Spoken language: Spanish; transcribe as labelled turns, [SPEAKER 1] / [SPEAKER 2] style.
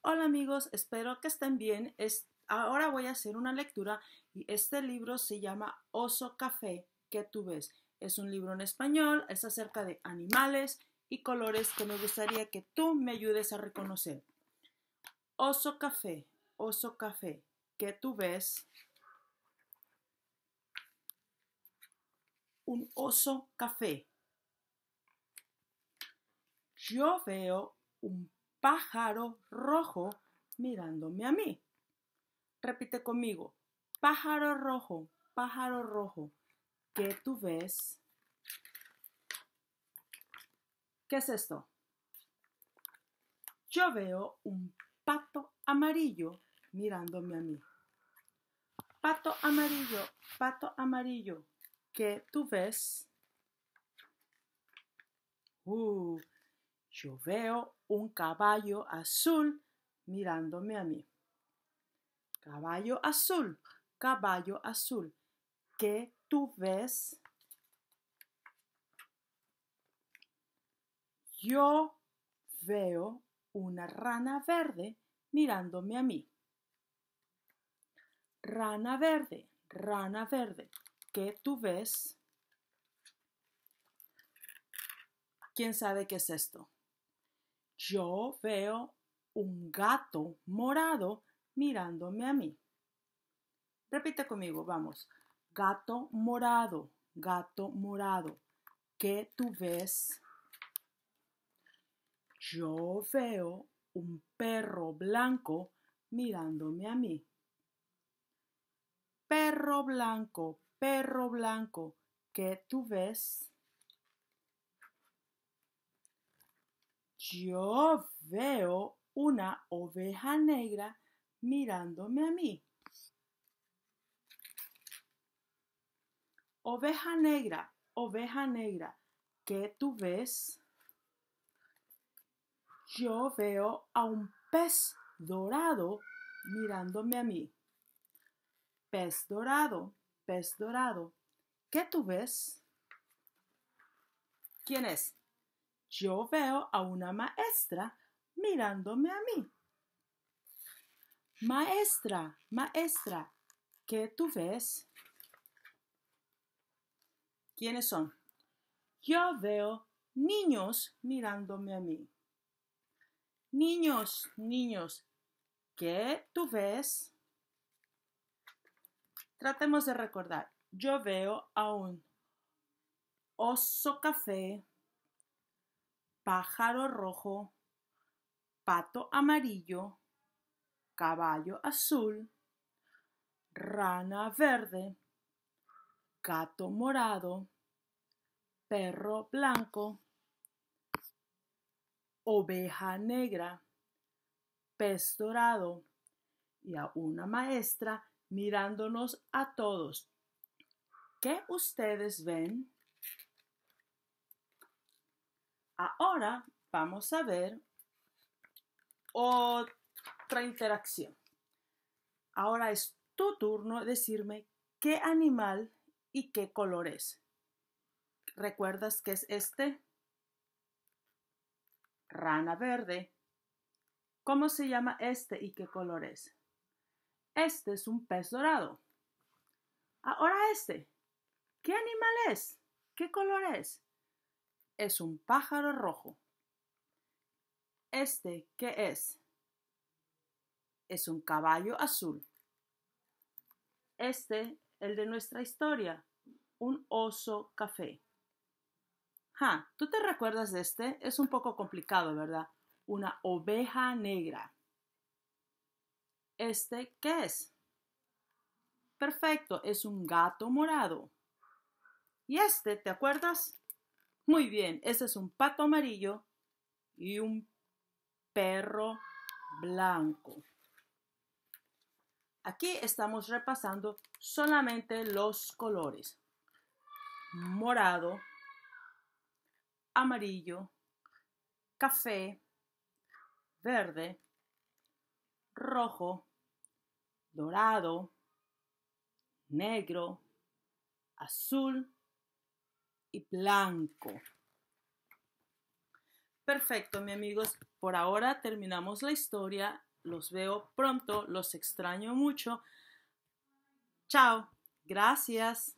[SPEAKER 1] Hola amigos, espero que estén bien. Es, ahora voy a hacer una lectura y este libro se llama Oso Café que tú ves. Es un libro en español, es acerca de animales y colores que me gustaría que tú me ayudes a reconocer. Oso Café, Oso Café que tú ves. Un oso café. Yo veo un pájaro rojo mirándome a mí. Repite conmigo, pájaro rojo, pájaro rojo, ¿qué tú ves? ¿Qué es esto? Yo veo un pato amarillo mirándome a mí. Pato amarillo, pato amarillo, ¿qué tú ves? Uh, yo veo un caballo azul mirándome a mí. Caballo azul, caballo azul. ¿Qué tú ves? Yo veo una rana verde mirándome a mí. Rana verde, rana verde, ¿qué tú ves? ¿Quién sabe qué es esto? Yo veo un gato morado mirándome a mí. Repite conmigo, vamos. Gato morado, gato morado. ¿Qué tú ves? Yo veo un perro blanco mirándome a mí. Perro blanco, perro blanco, ¿qué tú ves? yo veo una oveja negra mirándome a mí. Oveja negra, oveja negra, ¿qué tú ves? Yo veo a un pez dorado mirándome a mí. Pez dorado, pez dorado, ¿qué tú ves? ¿Quién es? yo veo a una maestra mirándome a mí. Maestra, maestra, ¿qué tú ves? ¿Quiénes son? Yo veo niños mirándome a mí. Niños, niños, ¿qué tú ves? Tratemos de recordar. Yo veo a un oso café pájaro rojo, pato amarillo, caballo azul, rana verde, gato morado, perro blanco, oveja negra, pez dorado y a una maestra mirándonos a todos. ¿Qué ustedes ven? Ahora vamos a ver otra interacción. Ahora es tu turno decirme qué animal y qué color es. ¿Recuerdas que es este? Rana verde. ¿Cómo se llama este y qué color es? Este es un pez dorado. Ahora este. ¿Qué animal es? ¿Qué color es? es un pájaro rojo. ¿Este qué es? Es un caballo azul. Este, el de nuestra historia, un oso café. ¿tú te recuerdas de este? Es un poco complicado, ¿verdad? Una oveja negra. ¿Este qué es? Perfecto, es un gato morado. ¿Y este, te acuerdas? Muy bien, ese es un pato amarillo y un perro blanco. Aquí estamos repasando solamente los colores. Morado, amarillo, café, verde, rojo, dorado, negro, azul y blanco. Perfecto, mi amigos. Por ahora terminamos la historia. Los veo pronto. Los extraño mucho. Chao. Gracias.